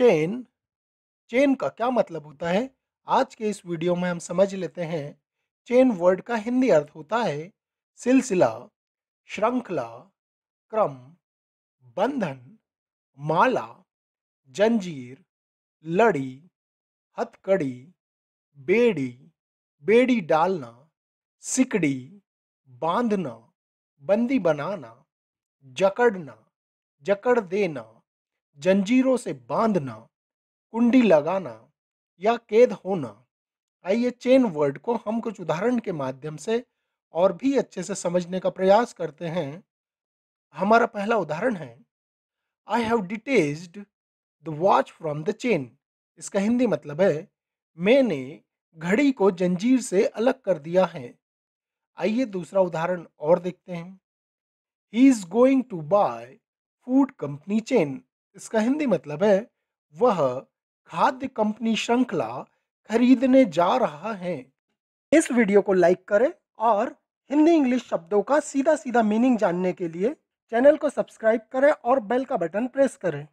chain chain का क्या मतलब होता है आज के इस वीडियो में हम समझ लेते हैं चेन वर्ड का हिंदी अर्थ होता है सिलसिला श्रृंखला क्रम बंधन माला जंजीर लड़ी हथकड़ी बेड़ी बेड़ी डालना सिकड़ी बांधना बंदी बनाना जकड़ना जकड़ देना जंजीरों से बांधना कुंडी लगाना या कैद होना आइए चेन वर्ड को हम कुछ उदाहरण के माध्यम से और भी अच्छे से समझने का प्रयास करते हैं हमारा पहला उदाहरण है I have detached the watch from the chain इसका हिंदी मतलब है मैंने घड़ी को जंजीर से अलग कर दिया है आइए दूसरा उदाहरण और देखते हैं he is going to buy food company chain इसका हिंदी मतलब है वह खाद्य कंपनी श्रृंखला खरीदने जा रहा है इस वीडियो को लाइक करें और हिंदी इंग्लिश शब्दों का सीधा सीधा मीनिंग जानने के लिए चैनल को सब्सक्राइब करें और बेल का बटन प्रेस करें